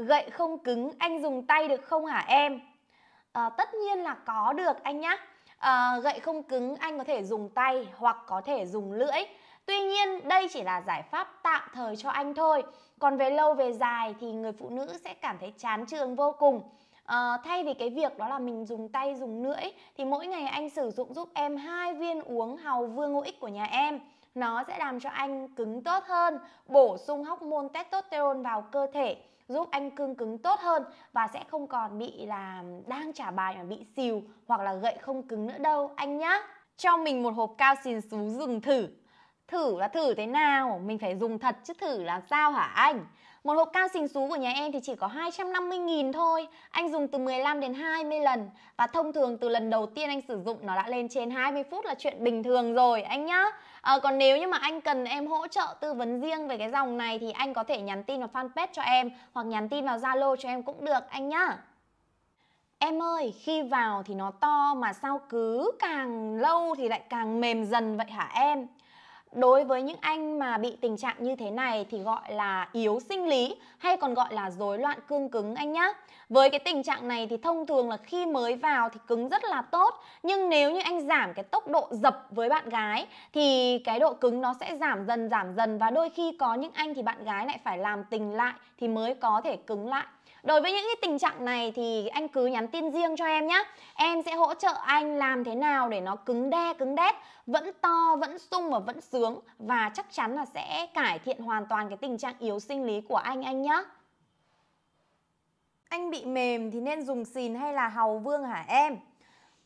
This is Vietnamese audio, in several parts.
Gậy không cứng, anh dùng tay được không hả em? À, tất nhiên là có được anh nhá. À, gậy không cứng, anh có thể dùng tay hoặc có thể dùng lưỡi. Tuy nhiên, đây chỉ là giải pháp tạm thời cho anh thôi. Còn về lâu về dài thì người phụ nữ sẽ cảm thấy chán trường vô cùng. À, thay vì cái việc đó là mình dùng tay dùng lưỡi thì mỗi ngày anh sử dụng giúp em hai viên uống hào vương ngũ ích của nhà em nó sẽ làm cho anh cứng tốt hơn, bổ sung hormone testosterone vào cơ thể giúp anh cương cứng tốt hơn và sẽ không còn bị là đang trả bài mà bị xìu hoặc là gậy không cứng nữa đâu anh nhá. Cho mình một hộp cao xìn xú dùng thử. Thử là thử thế nào? Mình phải dùng thật chứ thử là sao hả anh? Một hộp cao xình xú của nhà em thì chỉ có 250.000 thôi. Anh dùng từ 15 đến 20 lần và thông thường từ lần đầu tiên anh sử dụng nó đã lên trên 20 phút là chuyện bình thường rồi anh nhá. À, còn nếu như mà anh cần em hỗ trợ tư vấn riêng về cái dòng này thì anh có thể nhắn tin vào fanpage cho em hoặc nhắn tin vào Zalo cho em cũng được anh nhá. Em ơi, khi vào thì nó to mà sao cứ càng lâu thì lại càng mềm dần vậy hả em? Đối với những anh mà bị tình trạng như thế này thì gọi là yếu sinh lý hay còn gọi là rối loạn cương cứng anh nhá. Với cái tình trạng này thì thông thường là khi mới vào thì cứng rất là tốt nhưng nếu như anh giảm cái tốc độ dập với bạn gái thì cái độ cứng nó sẽ giảm dần giảm dần và đôi khi có những anh thì bạn gái lại phải làm tình lại thì mới có thể cứng lại Đối với những cái tình trạng này thì anh cứ nhắn tin riêng cho em nhé. Em sẽ hỗ trợ anh làm thế nào để nó cứng đe cứng đét, vẫn to, vẫn sung và vẫn sướng và chắc chắn là sẽ cải thiện hoàn toàn cái tình trạng yếu sinh lý của anh anh nhé. Anh bị mềm thì nên dùng xìn hay là hào vương hả em?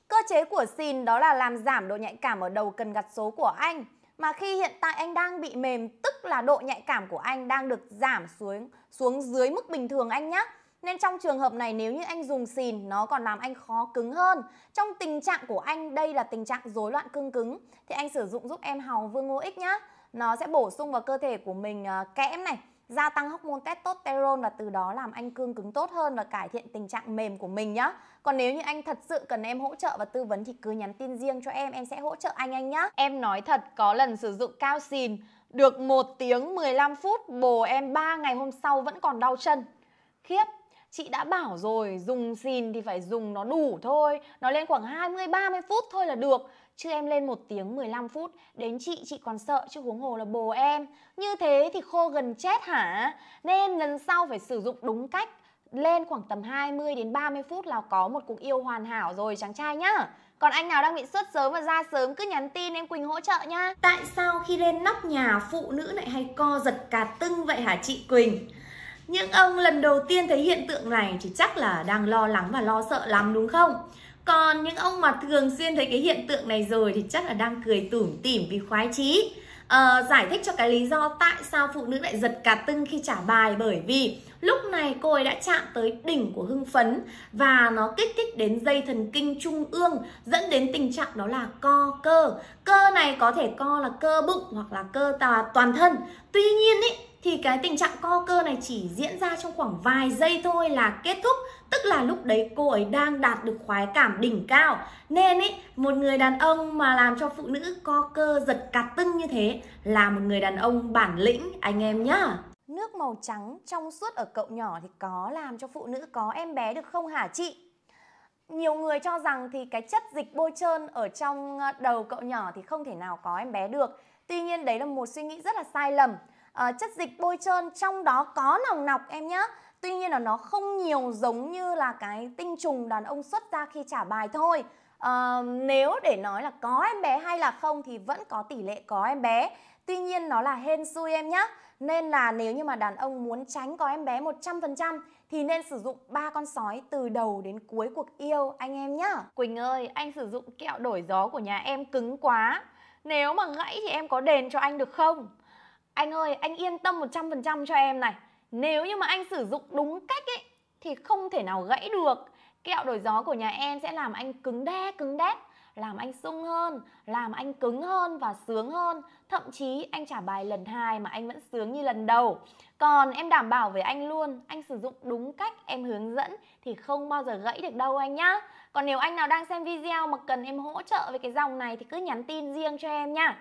Cơ chế của xìn đó là làm giảm độ nhạy cảm ở đầu cần gặt số của anh. Mà khi hiện tại anh đang bị mềm, tức là độ nhạy cảm của anh đang được giảm xuống xuống dưới mức bình thường anh nhé. Nên trong trường hợp này nếu như anh dùng xìn nó còn làm anh khó cứng hơn. Trong tình trạng của anh đây là tình trạng rối loạn cương cứng thì anh sử dụng giúp em hào Vương Ngô Ích nhá. Nó sẽ bổ sung vào cơ thể của mình à, kẽm này, gia tăng hormone testosterone và từ đó làm anh cương cứng tốt hơn và cải thiện tình trạng mềm của mình nhá. Còn nếu như anh thật sự cần em hỗ trợ và tư vấn thì cứ nhắn tin riêng cho em, em sẽ hỗ trợ anh anh nhá. Em nói thật có lần sử dụng cao xìn được 1 tiếng 15 phút, bồ em 3 ngày hôm sau vẫn còn đau chân. Khiếp, chị đã bảo rồi dùng xìn thì phải dùng nó đủ thôi nó lên khoảng 20 30 phút thôi là được chứ em lên một tiếng 15 phút đến chị chị còn sợ chứ huống hồ là bồ em như thế thì khô gần chết hả nên lần sau phải sử dụng đúng cách lên khoảng tầm 20 đến 30 phút là có một cuộc yêu hoàn hảo rồi chàng trai nhá còn anh nào đang bị xuất sớm và ra sớm cứ nhắn tin em Quỳnh hỗ trợ nha Tại sao khi lên nóc nhà phụ nữ lại hay co giật cà tưng vậy hả chị Quỳnh? Những ông lần đầu tiên thấy hiện tượng này thì chắc là đang lo lắng và lo sợ lắm đúng không? Còn những ông mà thường xuyên thấy cái hiện tượng này rồi thì chắc là đang cười tủm tỉm vì khoái chí. À, giải thích cho cái lý do tại sao phụ nữ lại giật cả tưng khi trả bài bởi vì lúc này cô ấy đã chạm tới đỉnh của hưng phấn và nó kích thích đến dây thần kinh trung ương dẫn đến tình trạng đó là co cơ cơ này có thể co là cơ bụng hoặc là cơ toàn thân tuy nhiên ý, thì cái tình trạng co cơ này chỉ diễn ra trong khoảng vài giây thôi là kết thúc tức là lúc đấy cô ấy đang đạt được khoái cảm đỉnh cao nên ấy một người đàn ông mà làm cho phụ nữ co cơ giật cạt tưng như thế là một người đàn ông bản lĩnh anh em nhá nước màu trắng trong suốt ở cậu nhỏ thì có làm cho phụ nữ có em bé được không hả chị nhiều người cho rằng thì cái chất dịch bôi trơn ở trong ờ, đầu cậu nhỏ thì không thể nào có em bé được tuy nhiên đấy là một suy nghĩ rất là sai lầm Ờ, chất dịch bôi trơn trong đó có nòng nọc em nhé tuy nhiên là nó không nhiều giống như là cái tinh trùng đàn ông xuất ra khi trả bài thôi uh, nếu để nói là có em bé hay là không thì vẫn có tỷ lệ có em bé tuy nhiên nó là hên xui em nhé nên là nếu như mà đàn ông muốn tránh có em bé 100% thì nên sử dụng ba con sói từ đầu đến cuối cuộc yêu anh em nhá. Quỳnh ơi, anh sử dụng kẹo đổi gió của nhà em cứng quá. Nếu mà gãy thì em có đền cho anh được không? Anh ơi, anh yên tâm 100% cho em này. Nếu như mà anh sử dụng đúng cách ấy thì không thể nào gãy được. Kẹo đổi gió của nhà em sẽ làm anh cứng đe cứng đét, làm anh sung hơn, làm anh cứng hơn và sướng hơn. Thậm chí anh trả bài lần hai mà anh vẫn sướng như lần đầu. Còn em đảm bảo với anh luôn, anh sử dụng đúng cách em hướng dẫn thì không bao giờ gãy được đâu anh nhá. Còn nếu anh nào đang xem video mà cần em hỗ trợ về cái dòng này thì cứ nhắn tin riêng cho em nha.